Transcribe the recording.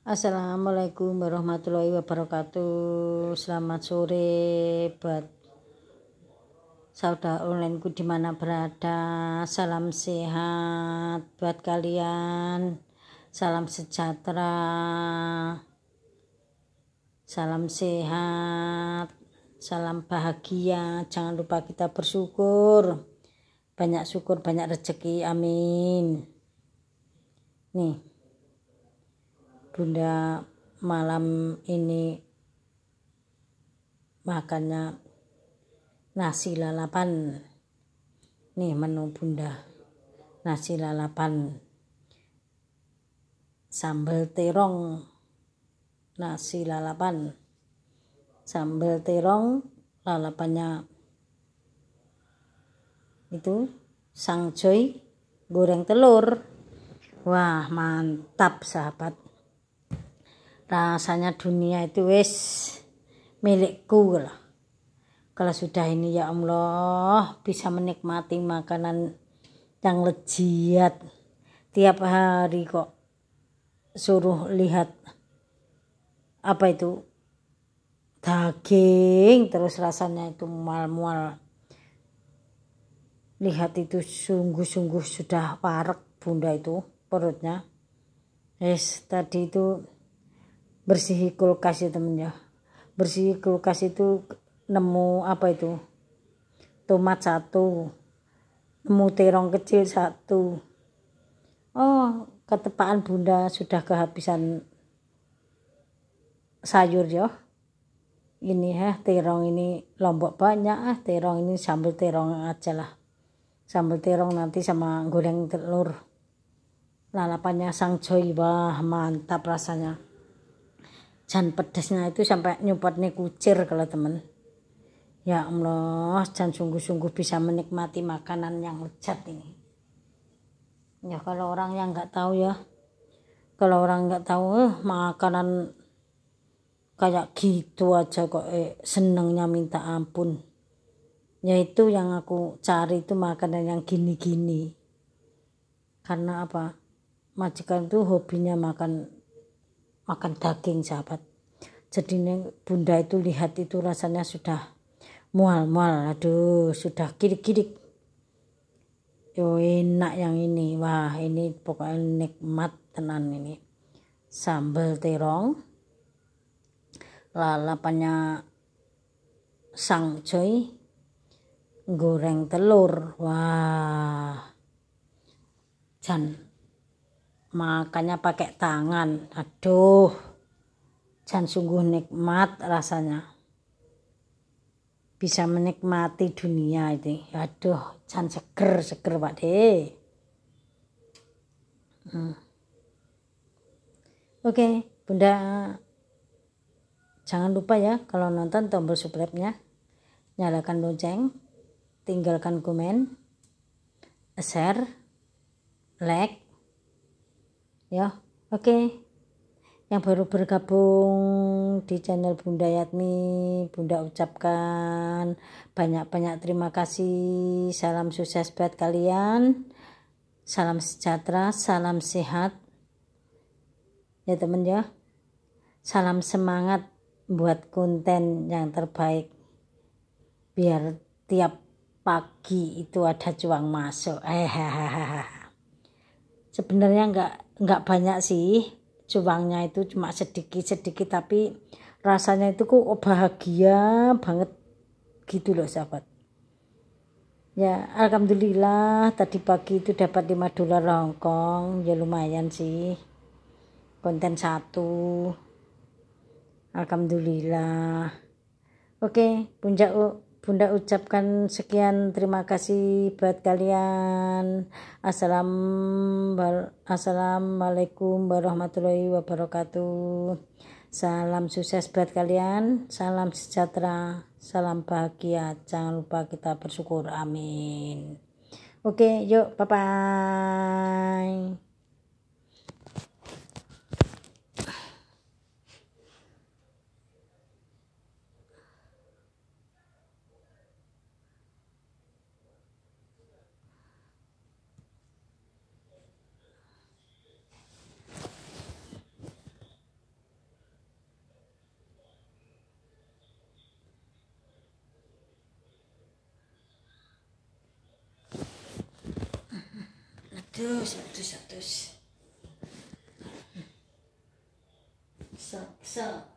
Assalamualaikum warahmatullahi wabarakatuh Selamat sore buat saudara onlineku di mana berada Salam sehat buat kalian Salam sejahtera Salam sehat Salam bahagia Jangan lupa kita bersyukur Banyak syukur banyak rezeki amin Nih Bunda malam ini makannya nasi lalapan. Nih menu Bunda. Nasi lalapan. Sambal terong. Nasi lalapan. Sambal terong lalapannya itu sangjoy goreng telur. Wah, mantap sahabat rasanya dunia itu wis milikku lah kalau sudah ini ya Allah bisa menikmati makanan yang lejiat tiap hari kok suruh lihat apa itu daging terus rasanya itu mual-mual lihat itu sungguh-sungguh sudah parek bunda itu perutnya es tadi itu bersihi kulkas ya temen ya bersihi kulkas itu nemu apa itu tomat satu nemu terong kecil satu oh ketepaan bunda sudah kehabisan sayur ya ini ya terong ini lombok banyak ah terong ini sambal terong aja lah sambal terong nanti sama goreng telur lalapannya sang joy wah mantap rasanya jan pedasnya itu sampai nih kucir kalau temen ya Allah jan sungguh-sungguh bisa menikmati makanan yang lezat ini ya kalau orang yang nggak tahu ya kalau orang nggak tahu eh, makanan kayak gitu aja kok eh, senengnya minta ampun yaitu yang aku cari itu makanan yang gini-gini karena apa majikan tuh hobinya makan makan daging sahabat jadi bunda itu lihat itu rasanya sudah mual-mual aduh sudah kirik-kirik yo enak yang ini wah ini pokoknya nikmat tenan ini sambal terong lalapannya sang coy goreng telur wah jangan makannya pakai tangan aduh dan sungguh nikmat rasanya bisa menikmati dunia itu aduh dan seger seger pak de hmm. oke bunda jangan lupa ya kalau nonton tombol subscribe-nya nyalakan lonceng tinggalkan komen share like ya oke okay. yang baru bergabung di channel Bunda Yatmi Bunda ucapkan banyak-banyak terima kasih salam sukses buat kalian salam sejahtera salam sehat ya teman ya salam semangat buat konten yang terbaik biar tiap pagi itu ada cuang masuk hehehe sebenarnya enggak nggak banyak sih cuangnya itu cuma sedikit-sedikit tapi rasanya itu kok bahagia banget gitu loh sahabat ya alhamdulillah tadi pagi itu dapat 5 dolar Hongkong ya lumayan sih konten satu alhamdulillah oke puncak Bunda ucapkan sekian terima kasih buat kalian. Assalamualaikum warahmatullahi wabarakatuh. Salam sukses buat kalian, salam sejahtera, salam bahagia. Jangan lupa kita bersyukur. Amin. Oke, yuk bye bye. どうしたどうしたどうしたさあさあ